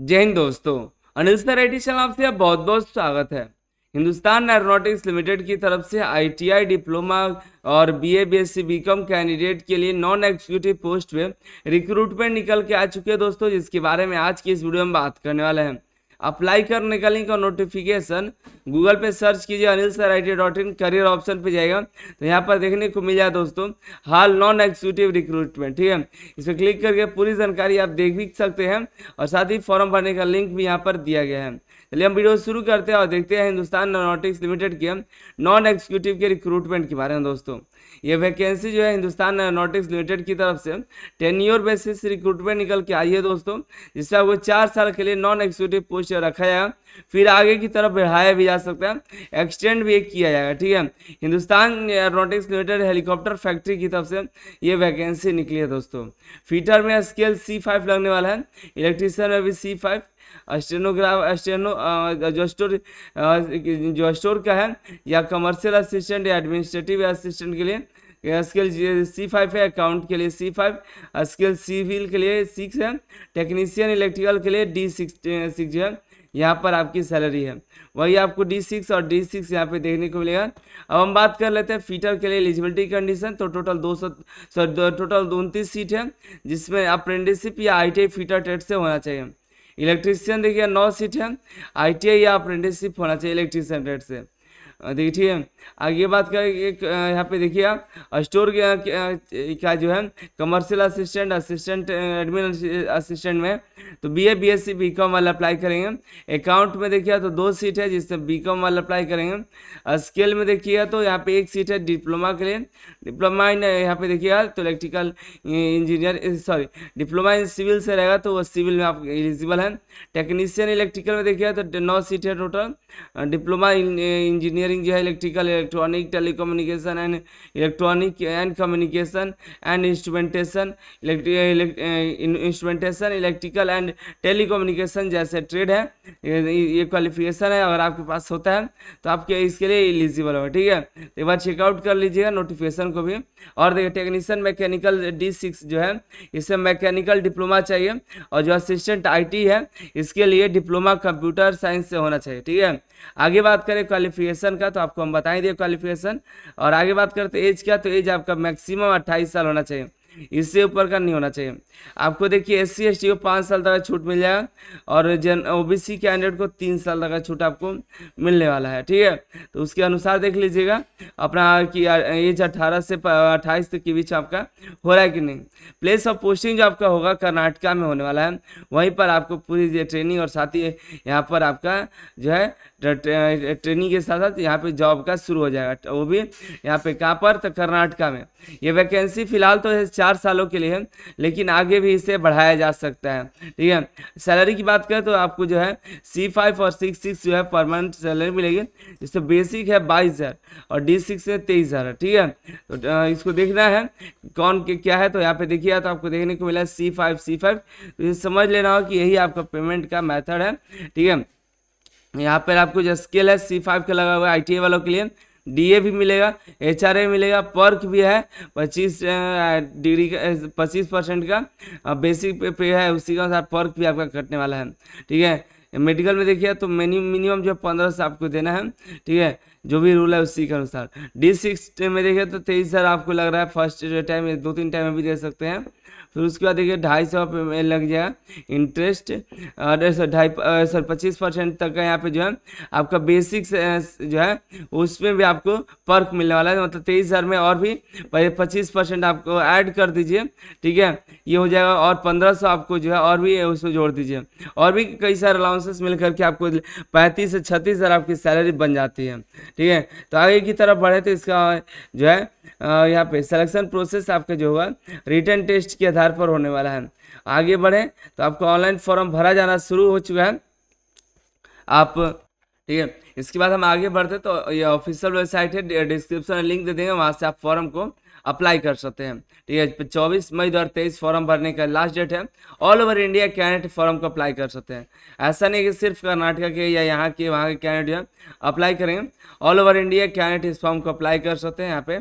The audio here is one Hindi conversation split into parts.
जय हिंद दोस्तों अनिल नरेटी चैनल आपसे बहुत बहुत स्वागत है हिंदुस्तान एरोनॉटिक्स लिमिटेड की तरफ से आईटीआई डिप्लोमा और बीए बीएससी बीकॉम कैंडिडेट के लिए नॉन एग्जीक्यूटिव पोस्ट में रिक्रूटमेंट निकल के आ चुके हैं दोस्तों जिसके बारे में आज की इस वीडियो में बात करने वाले हैं अप्लाई करने का लिंक और नोटिफिकेशन गूगल पे सर्च कीजिए Anil sir I T dot in career option पे जाएगा तो यहाँ पर देखने को मिल जाए दोस्तों हाल नॉन एग्जीक्यूटिव रिक्रूटमेंट ठीक है इस पर क्लिक करके पूरी जानकारी आप देख भी सकते हैं और साथ ही फॉर्म भरने का लिंक भी यहाँ पर दिया गया है चलिए हम वीडियो शुरू करते हैं और देखते हैं हिंदुस्तान एरोनॉटिक्स लिमिटेड के नॉन एग्जीक्यूटिव के रिक्रूटमेंट के बारे में दोस्तों ये वैकेंसी जो है हिंदुस्तान एरोनोटिक्स लिमिटेड की तरफ से टेन ईयर बेसिस रिक्रूटमेंट निकल के आई है दोस्तों जिससे आपको चार साल के लिए नॉन एग्जीक्यूटिव पोस्ट रखा जाएगा फिर आगे की तरफ बढ़ाया भी जा सकता है एक्सटेंड भी किया जाएगा ठीक है Hindustan aeronautics limited helicopter factory की तरफ से ये वैकेंसी निकली है दोस्तों फीटर में स्केल सी फाइव लगने वाला है इलेक्ट्रीशियन में भी सी फाइव स्टेनोग्राफ स्टेनो जो स्टोर जो स्टोर का है या कमर्शियल असिस्टेंट या एडमिनिस्ट्रेटिव असिस्टेंट के लिए स्किल सी फाइव है अकाउंट के लिए सी फाइव स्किल सिविल के लिए सिक्स है टेक्नीशियन इलेक्ट्रिकल के लिए डी सिक्स सिक्स है यहाँ पर आपकी सैलरी है वही आपको डी सिक्स और डी सिक्स यहाँ पे देखने को मिलेगा अब हम बात कर लेते हैं फीटर के लिए एलिजिबिलिटी कंडीशन तो टोटल दो सौ सॉरी टोटल उनतीस सीट है जिसमें अप्रेंटिसिप या आई फीटर टेट से होना चाहिए इलेक्ट्रीशियन देखिए नौ सीट है आई या अप्रेंटिसशिप होना चाहिए इलेक्ट्रीशियन रेट से देखिए ठीक है आगे बात करें यहाँ पे देखिए स्टोर का जो है commercial assistant assistant admin assistant में तो B A B S C B com वाला अप्लाई करेंगे अकाउंट में देखिए तो दो सीट है जिसमें बी कॉम वाला अप्लाई करेंगे स्केल में देखिए तो यहाँ पे एक सीट है डिप्लोमा के लिए डिप्लोमा इन यहाँ पे देखिए तो electrical engineer sorry diploma in civil से रहेगा तो वो सिविल में आप एलिजिबल हैं टेक्नीशियन इलेक्ट्रिकल में देखिए तो नौ सीट है टोटल डिप्लोमा इंजीनियरिंग इंजीनियरिंग जो है electrical electronic telecommunication and electronic and communication and instrumentation instrumentation electrical and telecommunication जैसे ट्रेड है ये क्वालिफिकेशन है अगर आपके पास होता है तो आपके इसके लिए एलिजिबल होगा ठीक है तो एक बार चेकआउट कर लीजिएगा नोटिफिकेशन को भी और देखिए टेक्नीशियन मैकेनिकल डी सिक्स जो है इसे मैकेनिकल डिप्लोमा चाहिए और जो असिस्टेंट आईटी है इसके लिए डिप्लोमा कंप्यूटर साइंस से होना चाहिए ठीक है आगे बात करें क्वालिफिकेशन क्वालिफिकेशन का तो आपको हम बताएं दिए क्वालिफिकेशन और आगे बात करते हैं एज का तो एज आपका मैक्सिमम अट्ठाईस साल होना चाहिए इससे ऊपर का नहीं होना चाहिए आपको देखिए एस सी एस टी को पाँच साल तक छूट मिल जाएगा और जन ओ बी सी कैंडिडेट को तीन साल तक का छूट आपको मिलने वाला है ठीक है तो उसके अनुसार देख लीजिएगा अपना कि एज अठारह से अट्ठाईस तक के बीच आपका हो रहा है कि नहीं प्लेस ऑफ पोस्टिंग जो आपका होगा कर्नाटका में होने वाला है वहीं पर आपको पूरी ट्रेनिंग और साथ ही यहाँ पर आपका जो है ट्रेनिंग के साथ साथ यहाँ पे जॉब का शुरू हो जाएगा तो वो भी यहाँ पे कहाँ पर तो कर्नाटका में ये वैकेंसी फिलहाल तो चार सालों के लिए लेकिन आगे भी इसे बढ़ाया जा सकता है ठीक है सैलरी की बात करें तो आपको जो है सी फाइव और सिक्स सिक्स जो है परमानेंट सैलरी मिलेगी जिससे बेसिक है बाईस हज़ार और डी सिक्स है तेईस हज़ार ठीक है तो इसको देखना है कौन के क्या है तो यहाँ पे देखिए तो आपको देखने को मिला सी फाइव सी फाइव तो ये समझ लेना हो कि यही आपका पेमेंट का मैथड है ठीक है यहाँ पर आपको जो स्केल है सी फाइव का लगा हुआ है आई वालों के लिए डीए भी मिलेगा एचआरए मिलेगा पर्क भी है पच्चीस डिग्री का पच्चीस परसेंट का बेसिक पे, पे है उसी का साथ पर्क भी आपका कटने वाला है ठीक है मेडिकल में देखिए तो मिनिमम जो पंद्रह सौ आपको देना है ठीक है जो भी रूल है उसी के अनुसार डी सिक्स में देखिए तो तेईस हज़ार आपको लग रहा है फर्स्ट टाइम दो तीन टाइम में भी दे सकते हैं फिर उसके बाद देखिए ढाई सौ लग जाएगा इंटरेस्ट और सर ढाई सर पच्चीस परसेंट तक का यहाँ पे जो है आपका बेसिक जो है उसमें भी आपको पर्क मिलने वाला है मतलब तेईस हज़ार में और भी पच्चीस परसेंट आपको ऐड कर दीजिए ठीक है ये हो जाएगा और पंद्रह सौ आपको जो है और भी उसमें जोड़ दीजिए और भी कई सारे अलाउंसेस मिल करके आपको पैंतीस से छत्तीस हज़ार आपकी सैलरी बन जाती है ठीक है तो आगे की तरफ बढ़े तो इसका जो है यहाँ पे सलेक्शन प्रोसेस आपका जो होगा रिटर्न टेस्ट के आधार आधार पर होने वाला है आगे बढ़ें तो आपका ऑनलाइन फॉर्म भरा जाना शुरू हो चुका है आप ठीक है इसके बाद हम आगे बढ़ते तो ये ऑफिशियल वेबसाइट है डिस्क्रिप्शन लिंक दे देंगे वहाँ से आप फॉर्म को अप्लाई कर सकते हैं ठीक है चौबीस मई दो हज़ार तेईस फॉर्म भरने का लास्ट डेट है all over India candidate form को अप्लाई कर सकते हैं ऐसा नहीं कि सिर्फ कर्नाटका के या यहाँ के वहाँ के कैंडिडेट जो है अप्लाई करेंगे ऑल ओवर इंडिया कैंडिडेट इस फॉर्म को अप्लाई कर सकते हैं यहाँ पे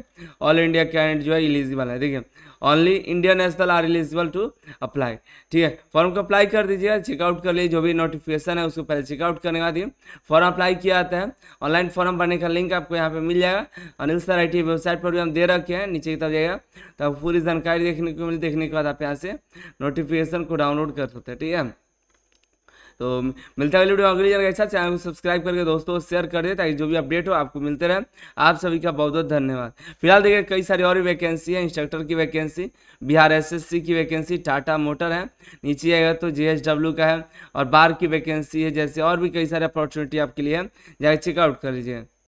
ऑल इंडिया कैंडिडेट जो है इलिजिबल है ठीक है only Indian national are eligible to apply ठीक है फॉर्म को अप्लाई कर दीजिए चेकआउट कर लिए जो भी नोटिफिकेशन है उसको पहले चेकआउट करने के बाद फॉर्म अप्लाई किया रहते हैं ऑनलाइन फॉर्म भरने का लिंक आपको यहाँ पे मिल जाएगा अनिल सर आई वेबसाइट पर भी हम दे रखे हैं नीचे की तरफ जाएगा तो पूरी जानकारी देखने को मिली देखने के बाद आप यहाँ से नोटिफिकेशन को डाउनलोड कर सकते हैं ठीक है तो मिलता है वीडियो अगली जगह ऐसा चैनल को सब्सक्राइब करके दोस्तों शेयर कर दे ताकि जो भी अपडेट हो आपको मिलते रहे आप सभी का बहुत बहुत धन्यवाद फिलहाल देखिए कई सारी और भी वैकेंसी है इंस्ट्रक्टर की वैकेंसी बिहार एसएससी की वैकेंसी टाटा मोटर है नीचे आएगा तो जे का है और बार की वैकेंसी है जैसे और भी कई सारे अपॉर्चुनिटी आपके लिए है जाए चेकआउट कर लीजिए